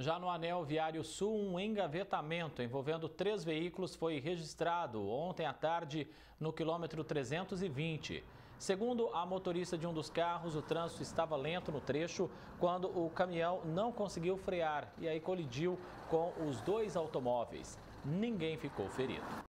Já no anel viário sul, um engavetamento envolvendo três veículos foi registrado ontem à tarde no quilômetro 320. Segundo a motorista de um dos carros, o trânsito estava lento no trecho quando o caminhão não conseguiu frear e aí colidiu com os dois automóveis. Ninguém ficou ferido.